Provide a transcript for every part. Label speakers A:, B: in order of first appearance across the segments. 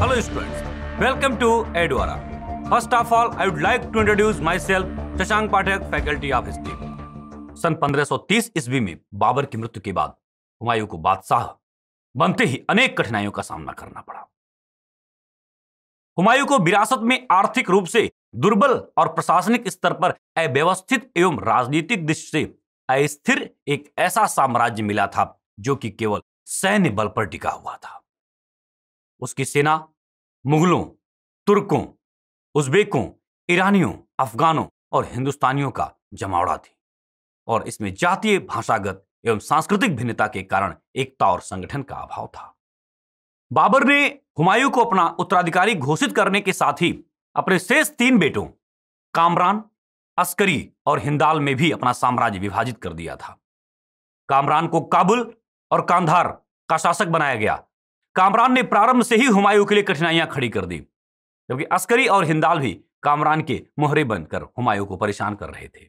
A: Hello students, welcome to Edwara. First of all, I would like to introduce myself, Shashank Pathak, faculty of history. सन 1530 ईस्वी में बाबर की मृत्यु के बाद हुमायूं को बादशाह बनते ही अनेक कठिनाइयों का सामना करना पड़ा हुमायूं को विरासत में आर्थिक रूप से दुर्बल और प्रशासनिक स्तर पर अव्यवस्थित एवं राजनीतिक दृष्टि से अस्थिर एक ऐसा साम्राज्य मिला था जो कि केवल सैन्य बल पर टिका हुआ था उसकी सेना मुगलों तुर्कों उज्बेकों ईरानियों अफगानों और हिंदुस्तानियों का जमावड़ा थी और इसमें जातीय भाषागत एवं सांस्कृतिक भिन्नता के कारण एकता और संगठन का अभाव था बाबर ने हुमायूं को अपना उत्तराधिकारी घोषित करने के साथ ही अपने शेष तीन बेटों कामरान अस्करी और हिंदाल में भी अपना साम्राज्य विभाजित कर दिया था कामरान को काबुल और कांधार का शासक बनाया गया कामरान ने प्रारंभ से ही हुमायूं के लिए कठिनाइयां खड़ी कर दी जबकि अस्करी और हिंदाल भी कामरान के मोहरे बनकर हुमायूं को परेशान कर रहे थे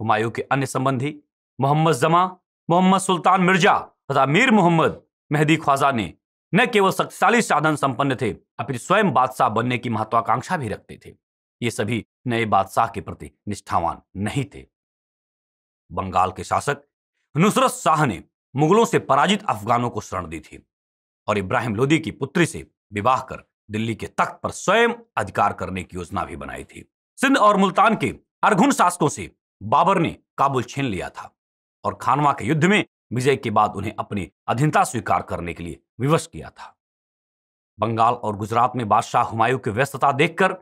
A: हुमायूं के अन्य संबंधी मोहम्मद जमा मोहम्मद सुल्तान मिर्जा तथा मीर मोहम्मद मेहदी ख्वाजा ने न केवल शक्तिशाली साधन संपन्न थे अपनी स्वयं बादशाह बनने की महत्वाकांक्षा भी रखते थे ये सभी नए बादशाह के प्रति निष्ठावान नहीं थे बंगाल के शासक नुसरत शाह ने मुगलों से पराजित अफगानों को शरण दी थी और इब्राहिम लोदी की पुत्री से विवाह कर दिल्ली के तख्त पर स्वयं अधिकार करने की योजना भी बनाई थी सिंध और मुल्तान के अर्घुन शासकों से बाबर ने काबुल छीन लिया था और खानवा के युद्ध में विजय के बाद उन्हें अपनी अधीनता स्वीकार करने के लिए विवश किया था बंगाल और गुजरात में बादशाह हुमायूं की व्यस्तता देखकर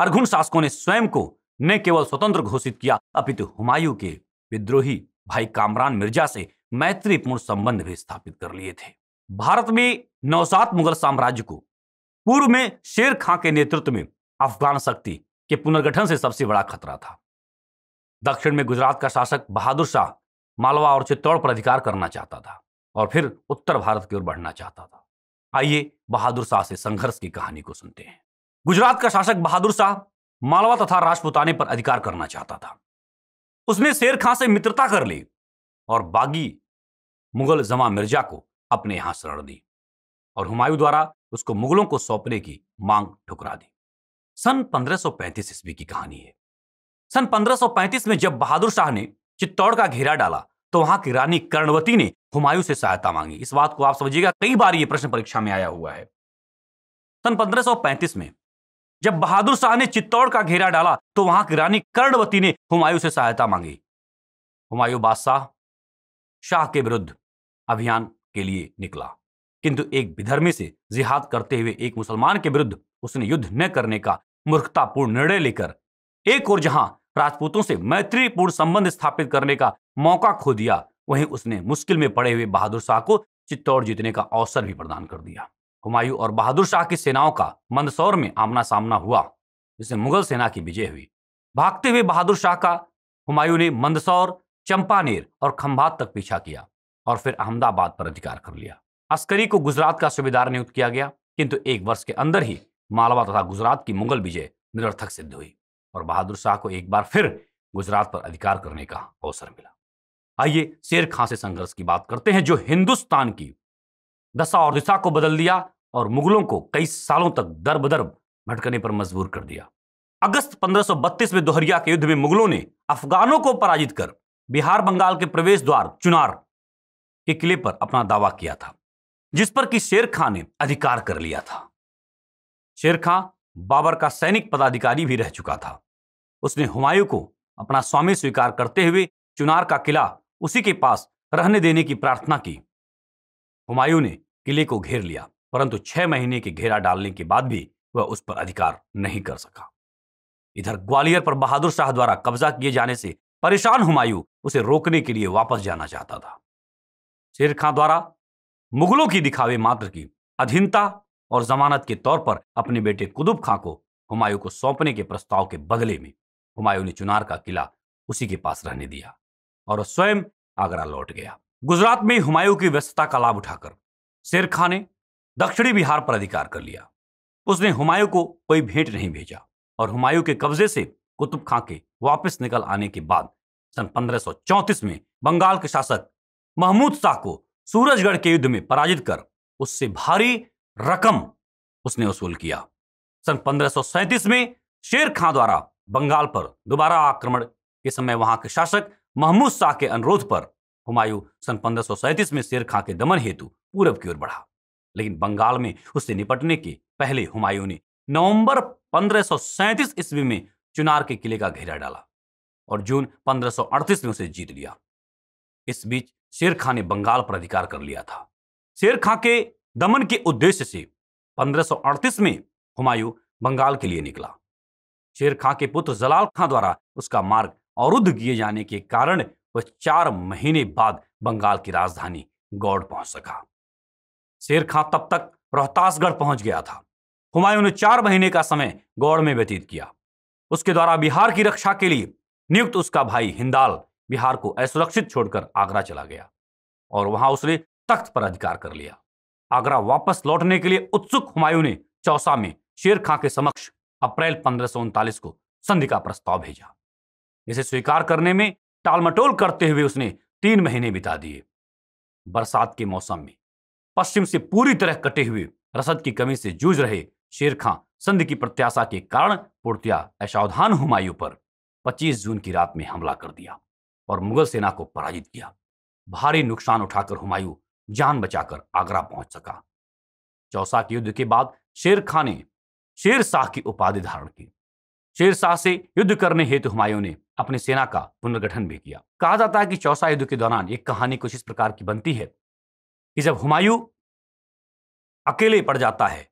A: अर्घुन शासकों ने स्वयं को न केवल स्वतंत्र घोषित किया अपितु हुमायूं के विद्रोही भाई कामरान मिर्जा से मैत्रीपूर्ण संबंध भी स्थापित कर लिए थे भारत में नौसात मुगल साम्राज्य को पूर्व में शेर खां के नेतृत्व में अफगान शक्ति के पुनर्गठन से सबसे बड़ा खतरा था दक्षिण में गुजरात का शासक बहादुर शाह मालवा और चित्तौड़ पर अधिकार करना चाहता था और फिर उत्तर भारत की ओर बढ़ना चाहता था आइए बहादुर शाह से संघर्ष की कहानी को सुनते हैं गुजरात का शासक बहादुर शाह मालवा तथा राजपुताने पर अधिकार करना चाहता था उसने शेर खां से मित्रता कर ली और बागी मुगल जमा मिर्जा को अपने यहां शरण दी और हुमायूं द्वारा उसको मुगलों को सौंपने की मांग ठुकरा दी सन 1535 ईस्वी की कहानी है सन 1535 में जब बहादुर शाह ने चित्तौड़ का घेरा डाला तो वहां की रानी कर्णवती ने हुमायूं से सहायता मांगी इस बात को आप समझिएगा कई बार ये प्रश्न परीक्षा में आया हुआ है सन 1535 में जब बहादुर शाह ने चित्तौड़ का घेरा डाला तो वहां की रानी कर्णवती ने हुमायूं से सहायता मांगी हुमायूं बादशाह शाह के विरुद्ध अभियान के लिए निकला किंतु एक विधर्मी से जिहाद करते हुए एक मुसलमान के विरुद्ध उसने युद्ध न करने का मूर्खतापूर्ण निर्णय लेकर एक और जहां राजपूतों से मैत्रीपूर्ण संबंध स्थापित करने का मौका खो दिया वहीं उसने मुश्किल में पड़े हुए बहादुर शाह को चित्तौड़ जीतने का अवसर भी प्रदान कर दिया हुमायूं और बहादुर शाह की सेनाओं का मंदसौर में आमना सामना हुआ जिसे मुगल सेना की विजय हुई भागते हुए बहादुर शाह का हुमायूं ने मंदसौर चंपानेर और खंभात तक पीछा किया और फिर अहमदाबाद पर अधिकार कर लिया अस्करी को गुजरात का सूबेदार नियुक्त किया गया किंतु एक वर्ष के अंदर ही मालवा तथा गुजरात की मुगल विजय निरर्थक सिद्ध हुई और बहादुर शाह को एक बार फिर गुजरात पर अधिकार करने का अवसर मिला आइए शेर खां से संघर्ष की बात करते हैं जो हिंदुस्तान की दशा और दिशा को बदल दिया और मुगलों को कई सालों तक दर बदर भटकने पर मजबूर कर दिया अगस्त 1532 में दोहरिया के युद्ध में मुगलों ने अफगानों को पराजित कर बिहार बंगाल के प्रवेश द्वार चुनार के किले पर अपना दावा किया था जिस पर कि शेर खां ने अधिकार कर लिया था शेर खां बाबर का सैनिक पदाधिकारी भी रह चुका था उसने हुमायूं को अपना स्वामी स्वीकार करते हुए चुनार का किला उसी के पास रहने देने की प्रार्थना की हुमायूं ने किले को घेर लिया परंतु छह महीने के घेरा डालने के बाद भी वह उस पर अधिकार नहीं कर सका इधर ग्वालियर पर बहादुर शाह द्वारा कब्जा किए जाने से परेशान हुमायूं उसे रोकने के लिए वापस जाना चाहता था शेर खां द्वारा मुगलों की दिखावे मात्र की अधीनता और जमानत के तौर पर अपने बेटे कुतुब खां को हुमायूं को सौंपने के प्रस्ताव के बदले में हुमायूं ने चुनार का किला उसी के पास रहने दिया और स्वयं आगरा लौट गया गुजरात में हुमायूं की व्यस्तता का लाभ उठाकर शेर खां ने दक्षिणी बिहार पर अधिकार कर लिया उसने हुमायूं को कोई भेंट नहीं भेजा और हुमायूं के कब्जे से कुतुब खां के वापस निकल आने के बाद सन चौंतीस में बंगाल के शासक महमूद शाह को सूरजगढ़ के युद्ध में पराजित कर उससे भारी रकम उसने वसूल किया सन 1537 में शेर खां द्वारा बंगाल पर दोबारा आक्रमण के समय वहां के शासक महमूद शाह के अनुरोध पर हुमायूं सन 1537 में शेर खां के दमन हेतु पूरब की ओर बढ़ा लेकिन बंगाल में उससे निपटने के पहले हुमायूं ने नवंबर 1537 ईस्वी में चुनार के किले का घेरा डाला और जून पंद्रह में उसे जीत लिया इस बीच शेर खां ने बंगाल पर अधिकार कर लिया था शेर खां के दमन के उद्देश्य से 1538 में हुमायूं बंगाल के लिए निकला शेर खां के पुत्र जलाल खां द्वारा उसका मार्ग अवरुद्ध किए जाने के कारण वह चार महीने बाद बंगाल की राजधानी गौड़ पहुंच सका शेर खां तब तक रोहतासगढ़ पहुंच गया था हुमायूं ने चार महीने का समय गौड़ में व्यतीत किया उसके द्वारा बिहार की रक्षा के लिए नियुक्त उसका भाई हिंदाल बिहार को असुरक्षित छोड़कर आगरा चला गया और वहां उसने तख्त पर अधिकार कर लिया आगरा वापस लौटने के लिए उत्सुक हुमायूं ने चौसा में शेर खां के समक्ष अप्रैल पंद्रह को संधि का प्रस्ताव भेजा इसे स्वीकार करने में टालमटोल करते हुए उसने तीन महीने बिता दिए बरसात के मौसम में पश्चिम से पूरी तरह कटे हुए रसद की कमी से जूझ रहे शेर खां संधि की प्रत्याशा के कारण पूर्तिया असावधान हुमायूं पर 25 जून की रात में हमला कर दिया और मुगल सेना को पराजित किया भारी नुकसान उठाकर हुमायूं जान बचाकर आगरा पहुंच सका चौसा के युद्ध के बाद शेर खां ने शेर शाह की उपाधि धारण की शेर शाह से युद्ध करने हेतु हुमायूं ने अपनी सेना का पुनर्गठन भी किया कहा जाता है कि चौसा युद्ध के दौरान एक कहानी कुछ इस प्रकार की बनती है कि जब हुमायूं अकेले पड़ जाता है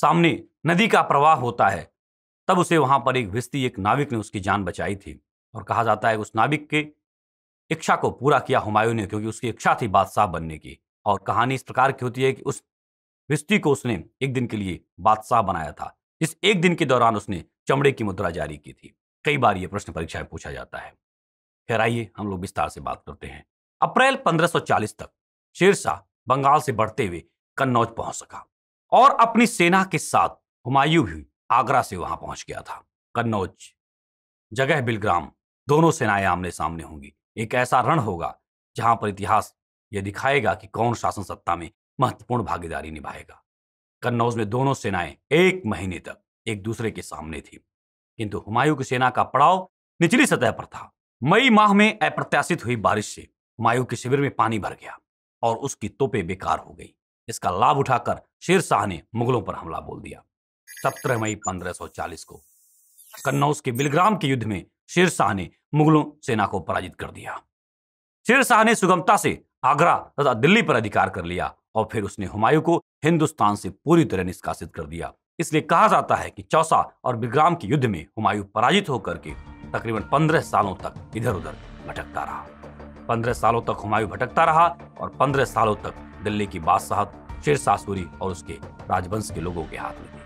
A: सामने नदी का प्रवाह होता है तब उसे वहां पर एक विस्ती एक नाविक ने उसकी जान बचाई थी और कहा जाता है उस नाविक के इच्छा को पूरा किया हुमायूं ने क्योंकि उसकी इच्छा थी बादशाह बनने की और कहानी इस प्रकार की होती है कि उस रिश्ती को उसने एक दिन के लिए बादशाह बनाया था इस एक दिन के दौरान उसने चमड़े की मुद्रा जारी की थी कई बार ये प्रश्न परीक्षा में पूछा जाता है खैर आइए हम लोग विस्तार से बात करते हैं अप्रैल 1540 तक शेरशाह बंगाल से बढ़ते हुए कन्नौज पहुंच सका और अपनी सेना के साथ हुमायूं भी आगरा से वहां पहुंच गया था कन्नौज जगह बिलग्राम दोनों सेनाएं आमने सामने होंगी एक ऐसा रण होगा जहां पर इतिहास यह दिखाएगा कि कौन शासन सत्ता में महत्वपूर्ण भागीदारी निभाएगा कन्नौज में दोनों सेनाएं एक महीने तक एक दूसरे के सामने थी किंतु हुमायूं की सेना का पड़ाव निचली सतह पर था मई माह में अप्रत्याशित हुई बारिश से हुमायूं के शिविर में पानी भर गया और उसकी तोपे बेकार हो गई इसका लाभ उठाकर शेर शाह ने मुगलों पर हमला बोल दिया सत्रह मई पंद्रह को कन्नौज के बिलग्राम के युद्ध में शेर शाह ने मुगलों सेना को पराजित कर दिया शेर शाह ने सुगमता से आगरा तथा दिल्ली पर अधिकार कर लिया और फिर उसने हुमायूं को हिंदुस्तान से पूरी तरह निष्कासित कर दिया इसलिए कहा जाता है कि चौसा और बिग्राम के युद्ध में हुमायूं पराजित होकर के तकरीबन पंद्रह सालों तक इधर उधर भटकता रहा पंद्रह सालों तक हुमायूं भटकता रहा और पंद्रह सालों तक दिल्ली की बादशाह शेर सूरी और उसके राजवंश के लोगों के हाथ में